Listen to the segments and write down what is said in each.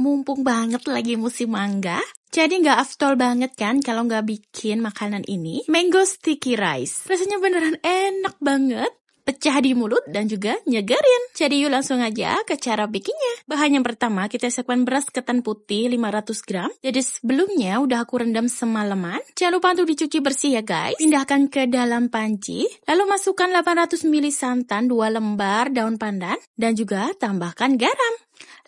mumpung banget lagi musim mangga. Jadi nggak afdol banget kan kalau nggak bikin makanan ini. Mango sticky rice. Rasanya beneran enak banget. Pecah di mulut dan juga nyegerin. Jadi yuk langsung aja ke cara bikinnya. Bahan yang pertama kita siapkan beras ketan putih 500 gram. Jadi sebelumnya udah aku rendam semalaman. Jangan lupa untuk dicuci bersih ya guys. Pindahkan ke dalam panci. Lalu masukkan 800 ml santan 2 lembar daun pandan. Dan juga tambahkan garam.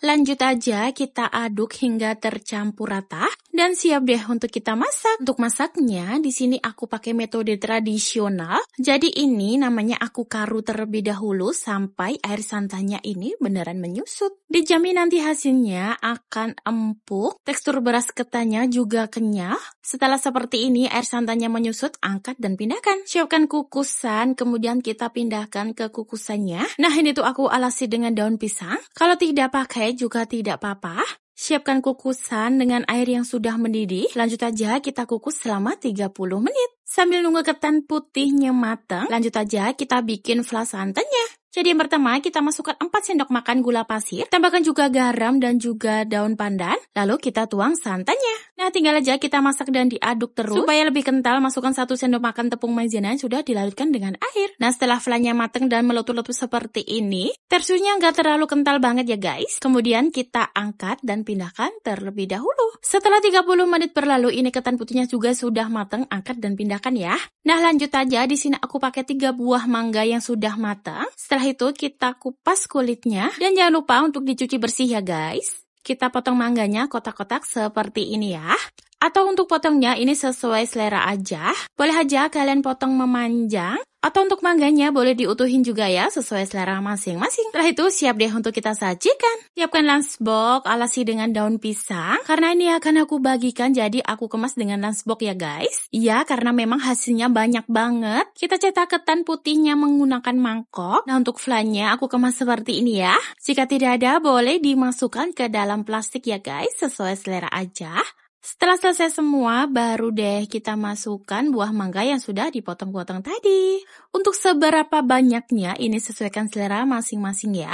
Lanjut aja kita aduk hingga tercampur rata dan siap deh untuk kita masak. Untuk masaknya di sini aku pakai metode tradisional. Jadi ini namanya aku karu terlebih dahulu sampai air santannya ini beneran menyusut. Dijamin nanti hasilnya akan empuk, tekstur beras ketannya juga kenyal. Setelah seperti ini air santannya menyusut, angkat dan pindahkan. Siapkan kukusan, kemudian kita pindahkan ke kukusannya. Nah ini tuh aku alasi dengan daun pisang. Kalau tidak pakai juga tidak apa-apa. Siapkan kukusan dengan air yang sudah mendidih. Lanjut aja kita kukus selama 30 menit. Sambil nunggu ketan putihnya matang, lanjut aja kita bikin flas santannya. Jadi yang pertama kita masukkan 4 sendok makan gula pasir, tambahkan juga garam dan juga daun pandan, lalu kita tuang santannya. Nah, tinggal aja kita masak dan diaduk terus. Supaya lebih kental, masukkan satu sendok makan tepung maizena yang sudah dilarutkan dengan air. Nah, setelah flannya matang dan meletup-letup seperti ini, tersunya nggak terlalu kental banget ya guys. Kemudian kita angkat dan pindahkan terlebih dahulu. Setelah 30 menit berlalu, ini ketan putihnya juga sudah matang, angkat dan pindahkan ya. Nah, lanjut aja. Di sini aku pakai 3 buah mangga yang sudah matang. Setelah itu kita kupas kulitnya. Dan jangan lupa untuk dicuci bersih ya guys. Kita potong mangganya kotak-kotak seperti ini ya. Atau untuk potongnya ini sesuai selera aja. Boleh aja kalian potong memanjang atau untuk mangganya boleh diutuhin juga ya sesuai selera masing-masing. Setelah itu siap deh untuk kita sajikan. Siapkan lunchbox alasi dengan daun pisang. Karena ini akan aku bagikan jadi aku kemas dengan lunchbox ya guys. Iya karena memang hasilnya banyak banget. Kita cetak ketan putihnya menggunakan mangkok. Nah untuk flannya aku kemas seperti ini ya. Jika tidak ada boleh dimasukkan ke dalam plastik ya guys sesuai selera aja. Setelah selesai semua, baru deh kita masukkan buah mangga yang sudah dipotong-potong tadi. Untuk seberapa banyaknya, ini sesuaikan selera masing-masing ya.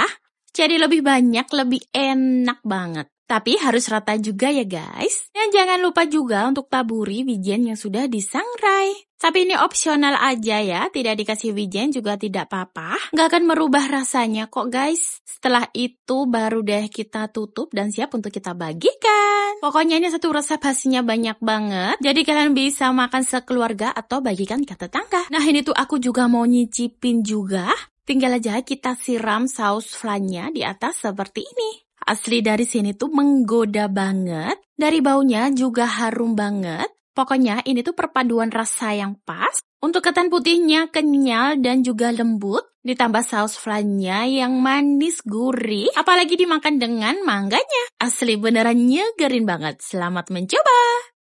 Jadi lebih banyak, lebih enak banget. Tapi harus rata juga ya guys. Dan jangan lupa juga untuk taburi wijen yang sudah disangrai. Tapi ini opsional aja ya, tidak dikasih wijen juga tidak apa-apa. Nggak akan merubah rasanya kok guys. Setelah itu baru deh kita tutup dan siap untuk kita bagikan. Pokoknya ini satu resep hasilnya banyak banget. Jadi kalian bisa makan sekeluarga atau bagikan ke tetangga. Nah ini tuh aku juga mau nyicipin juga. Tinggal aja kita siram saus flannya di atas seperti ini asli dari sini tuh menggoda banget. Dari baunya juga harum banget. Pokoknya ini tuh perpaduan rasa yang pas. Untuk ketan putihnya kenyal dan juga lembut. Ditambah saus flannya yang manis gurih. Apalagi dimakan dengan mangganya. Asli beneran nyegerin banget. Selamat mencoba!